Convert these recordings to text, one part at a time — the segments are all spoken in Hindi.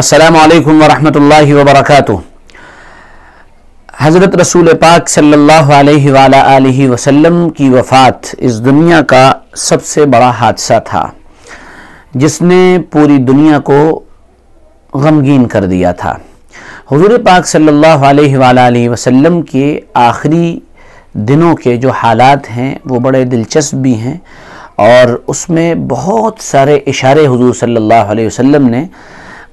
असलकम वरहमल वबरक हज़रत रसूल पाक सल्लल्लाहु अलैहि वसल्लम की वफ़ात इस दुनिया का सबसे बड़ा हादसा था जिसने पूरी दुनिया को गमगीन कर दिया था हजूर पाक सल्लल्लाहु अलैहि वसल्लम के आखिरी दिनों के जो हालात हैं वो बड़े दिलचस्प भी हैं और उसमें बहुत सारे इशारे हजूर सल्लल्लाहु अलैहि वसल्लम ने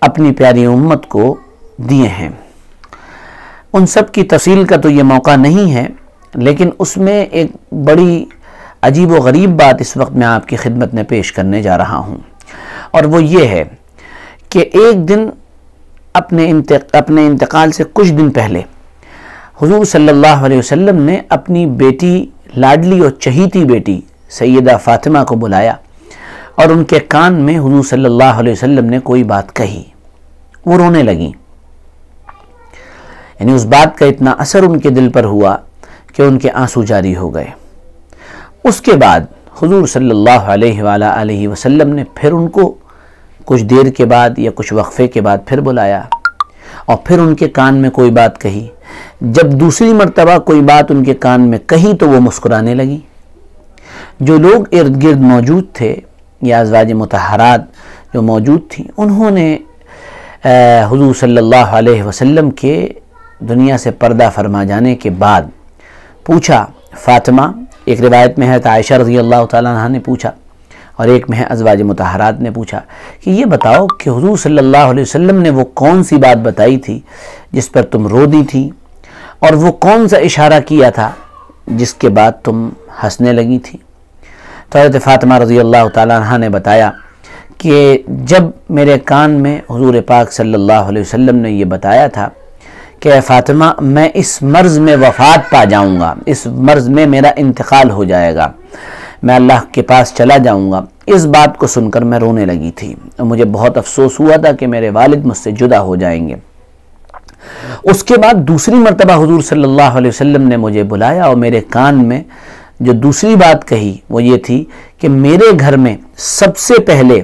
अपनी प्यारी उम्मत को दिए हैं उन सब की तफसील का तो ये मौका नहीं है लेकिन उसमें एक बड़ी अजीब व गरीब बात इस वक्त मैं आपकी खिदमत में पेश करने जा रहा हूँ और वो ये है कि एक दिन अपने अपने इंतकाल से कुछ दिन पहले हुजूर सल्लल्लाहु अलैहि वसल्लम ने अपनी बेटी लाडली और चहीती बेटी सैदा फ़ातिमा को बुलाया और उनके कान में हुजूर सल्लल्लाहु अलैहि वसल्लम ने कोई बात कही वो रोने लगी यानी उस बात का इतना असर उनके दिल पर हुआ कि उनके आंसू जारी हो गए उसके बाद हुजूर सल्लल्लाहु अलैहि वसल्लम ने फिर उनको कुछ देर के बाद या कुछ वक्फ़े के बाद फिर बुलाया और फिर उनके कान में कोई बात कही जब दूसरी मर्तबा कोई बात उनके कान में कही तो वो मुस्कुराने लगी जो लोग इर्द गिर्द मौजूद थे या अजवाज मतहरात जो मौजूद थी उन्होंने हजू सल्ला वसम के दुनिया से पर्दा फरमा जाने के बाद पूछा फ़ातिमा एक रिवायत में है तायशा तो रजी अल्लाह तह ने पूछा और एक में है अजवाज मतहरात ने पूछा कि ये बताओ कि हजू सल्ला वसम ने वो कौन सी बात बताई थी जिस पर तुम रो दी थी और वो कौन सा इशारा किया था जिसके बाद तुम हंसने लगी थी तो फ़ातिमा रज़ी अल्लाह तह ने बताया कि जब मेरे कान में हजूर पाक सल्लल्लाहु अलैहि वसल्लम ने यह बताया था कि फ़ातिमा मैं इस मर्ज़ में वफ़ात पा जाऊँगा इस मर्ज़ में मेरा इंतकाल हो जाएगा मैं अल्लाह के पास चला जाऊँगा इस बात को सुनकर मैं रोने लगी थी मुझे बहुत अफसोस हुआ था कि मेरे वालिद मुझसे जुदा हो जाएंगे उसके बाद दूसरी मरतबा हजूर सल्ला वसम ने मुझे बुलाया और मेरे कान में जो दूसरी बात कही वो ये थी कि मेरे घर में सबसे पहले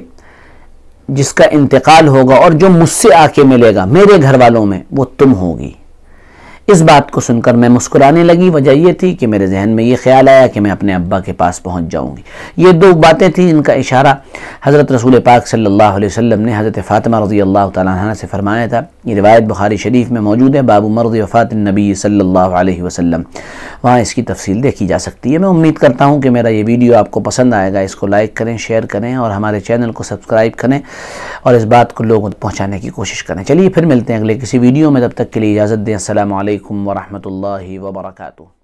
जिसका इंतकाल होगा और जो मुझसे आके मिलेगा मेरे घर वालों में वो तुम होगी इस बात को सुनकर मैं मुस्कुराने लगी वजह यह थी कि मेरे जहन में यह ख्याल आया कि मैं अपने अब्बा के पास पहुंच जाऊंगी ये दो बातें थी इनका इशारा हज़रत रसूल पाक सल्लल्लाहु अलैहि वसल्लम ने हज़रत फ़ातिमा रज़ी अल्लाह तह से फ़रमाया था ये रिवायत बुखारी शरीफ में मौजूद है बाबू मर्द वफ़ात नबी सल्लल्लाहु अलैहि वसल्लम वहाँ इसकी तफसील देखी जा सकती है मैं उम्मीद करता हूँ कि मेरा ये वीडियो आपको पसंद आएगा इसको लाइक करें शेयर करें और हमारे चैनल को सब्सक्राइब करें और इस बात को लोगों तक पहुँचाने की कोशिश करें चलिए फिर मिलते हैं अगले किसी वीडियो में तब तक के लिए इजाज़त दें असल वरहमल वर्का